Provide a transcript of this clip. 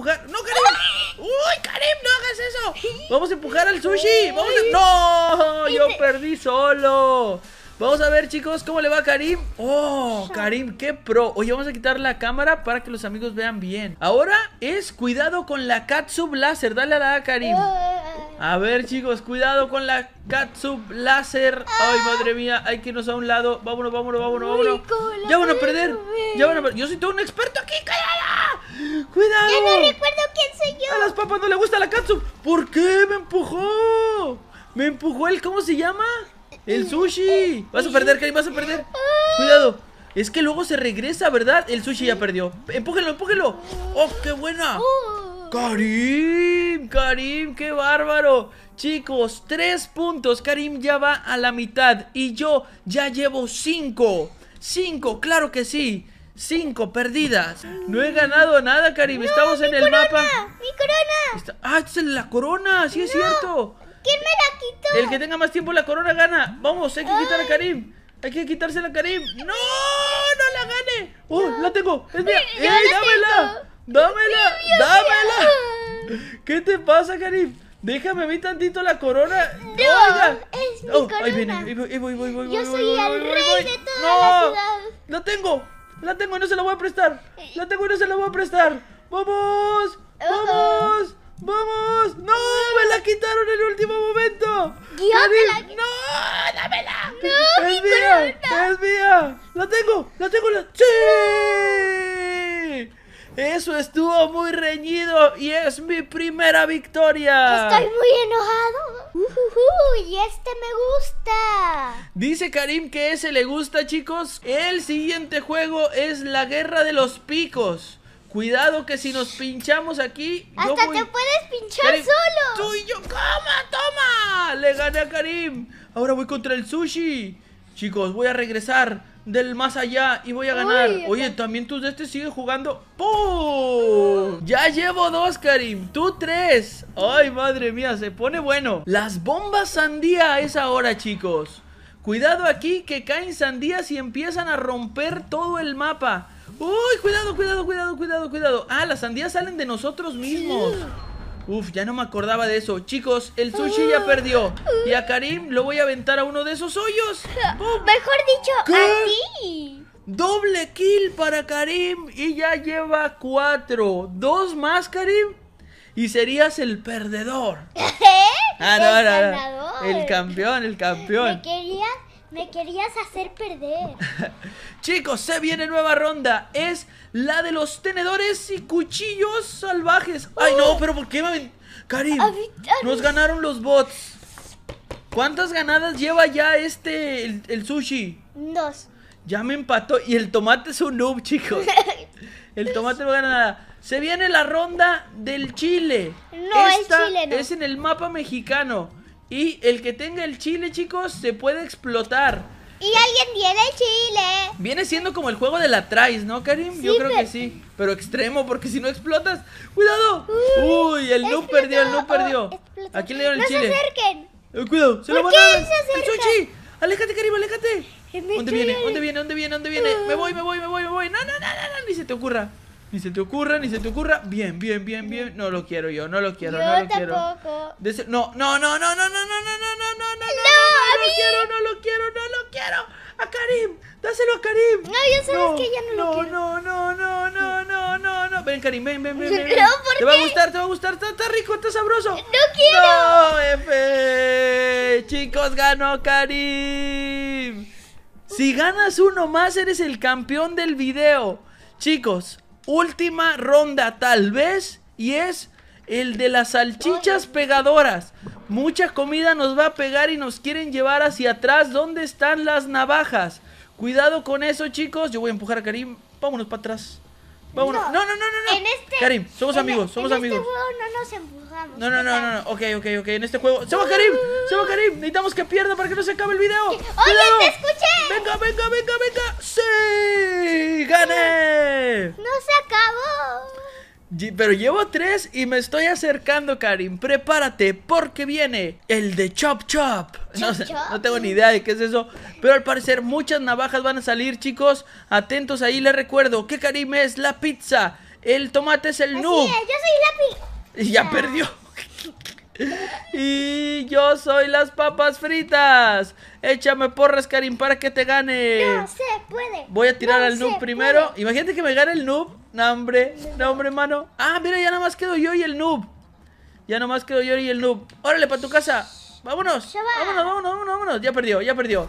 ¡No, Karim! ¡Uy, Karim! ¡No hagas eso! ¡Vamos a empujar al sushi! ¡No! ¡Yo perdí solo! Vamos a ver, chicos, cómo le va a Karim. ¡Oh, Karim, qué pro! Oye, vamos a quitar la cámara para que los amigos vean bien. Ahora es cuidado con la Katsub Láser. Dale a la Karim. A ver, chicos, cuidado con la Katsub Láser. ¡Ay, madre mía! Hay que irnos a un lado. Vámonos, vámonos, vámonos, vámonos. Ya van a perder. Ya van a perder. Yo soy todo un experto aquí, ¡Cuidado! ¡Ya no recuerdo quién soy yo! ¡A las papas no le gusta la katsu! ¿Por qué me empujó? ¡Me empujó el... ¿Cómo se llama? ¡El sushi! Vas a perder, Karim, vas a perder ¡Cuidado! Es que luego se regresa, ¿verdad? El sushi ya perdió ¡Empújelo, empújelo! ¡Oh, qué buena! Uh. ¡Karim! ¡Karim, qué bárbaro! Chicos, tres puntos Karim ya va a la mitad Y yo ya llevo cinco ¡Cinco, claro que sí! Cinco perdidas. No he ganado nada, Karim Estamos en el mapa. ¡Mi corona! Está... ¡Ah, es la corona! ¡Sí es cierto! ¿Quién me la quitó? El que tenga más tiempo la corona gana. Vamos, hay que quitar a Karim. Hay que quitársela a Karim. ¡No! ¡No la gane! ¡Oh, la tengo! ¡Es mía! ¡Ey, dámela! ¡Dámela! ¡Dámela! ¿Qué te pasa, Karim? Déjame a mí tantito la corona. No, es mi oh, corona. Ahí viene, voy, voy, voy, Yo soy el rey de toda no, la ciudad. ¡La tengo! La tengo y no se la voy a prestar. La tengo y no se la voy a prestar. ¡Vamos! ¡Vamos! ¡Vamos! ¡No! ¡Me la quitaron en el último momento! ¡Dámela! ¡No! ¡Dámela! ¡No! ¡Es mía! ¡Es mía! ¡La tengo! ¡La tengo! La... tengo sí Eso estuvo muy reñido y es mi primera victoria. Estoy muy enojado y este me gusta. Dice Karim que ese le gusta, chicos. El siguiente juego es la guerra de los picos. Cuidado que si nos pinchamos aquí. Hasta te puedes pinchar solo. Tú y yo. toma ¡Toma! Le gané a Karim. Ahora voy contra el sushi. Chicos, voy a regresar del más allá y voy a ganar. Oye, también tú de este sigue jugando. ¡Pum! Ya llevo dos, Karim. Tú tres. Ay, madre mía, se pone bueno. Las bombas sandía es ahora, chicos. Cuidado aquí que caen sandías y empiezan a romper todo el mapa. ¡Uy! Cuidado, cuidado, cuidado, cuidado, cuidado. Ah, las sandías salen de nosotros mismos. Uf, ya no me acordaba de eso. Chicos, el sushi ya perdió. Y a Karim lo voy a aventar a uno de esos hoyos. Mejor dicho, a ti. Doble kill para Karim. Y ya lleva cuatro. Dos más, Karim. Y serías el perdedor. ¿Eh? Ah, no, el no, El campeón, el campeón. Me querías me querías hacer perder. Chicos, se viene nueva ronda. Es la de los tenedores y cuchillos salvajes. Ay, no, pero ¿por qué me Karim, nos ganaron los bots. ¿Cuántas ganadas lleva ya este, el, sushi? Dos. Ya me empató. Y el tomate es un noob, chicos. El tomate no gana nada. Se viene la ronda del Chile. No, es Chile no. Es en el mapa mexicano. Y el que tenga el chile, chicos, se puede explotar. Y alguien tiene chile. Viene siendo como el juego de la Trice, ¿no, Karim? Yo creo que sí. Pero extremo, porque si no explotas. ¡Cuidado! Uy, el no perdió, el no perdió. Aquí le dieron el chile. No se acerquen. Eh, cuidado, se lo van a dar. ¡El ¡Aléjate, Karim, aléjate! ¿Dónde viene? ¿Dónde viene? ¿Dónde viene? ¿Dónde viene? Me voy, me voy, me voy, me voy. No, no, no, no, no, ni se te ocurra. Ni se te ocurra, ni se te ocurra. Bien, bien, bien, bien. No lo quiero yo, no lo quiero, no lo tampoco. quiero. No, no, no, no, no, no, no, no, no, no, no, no, no, no lo quiero, no lo quiero, no lo quiero. A Karim, dáselo a Karim. No, ya sabes que ya no, lo quiero. No, no, no, no, no, no, no. Ven, Karim, ven, ven, ven. No, ¿por te va a gustar, te va a gustar. Está, rico, está sabroso. No quiero. No, F. Chicos, ganó Karim. Si ganas uno más, eres el campeón del video. Chicos, última ronda tal vez y es el de las salchichas pegadoras. Mucha comida nos va a pegar y nos quieren llevar hacia atrás. ¿Dónde están las navajas? Cuidado con eso, chicos. Yo voy a empujar a Karim. Vámonos para atrás. Vámonos. No, no, no, no. no. En este, Karim, somos amigos, somos en este amigos. este juego no nos empujamos. No, no, no, no, no. Ok, ok, ok. En este juego. ¡Se va Karim! ¡Se va Karim! Necesitamos que pierda para que no se acabe el video. ¡Oye, te escuché! ¡Venga, venga, venga, venga! ¡Sí! ¡Gané! Pero llevo tres y me estoy acercando, Karim. Prepárate porque viene el de Chop Chop. No, tengo ni idea de qué es eso. Pero al parecer muchas navajas van a salir, chicos. Atentos ahí, les recuerdo que Karim es la pizza. El tomate es el noob. Y ya perdió. y yo soy las papas fritas. Échame porras, Karim, para que te gane. No se puede. Voy a tirar al noob primero. Imagínate que me gane el noob. No, hombre, no, hombre, mano. Ah, mira, ya nada más quedo yo y el noob. Ya nada más quedo yo y el noob. Órale, para tu casa. Vámonos, vámonos, vámonos, vámonos. Ya perdió, ya perdió.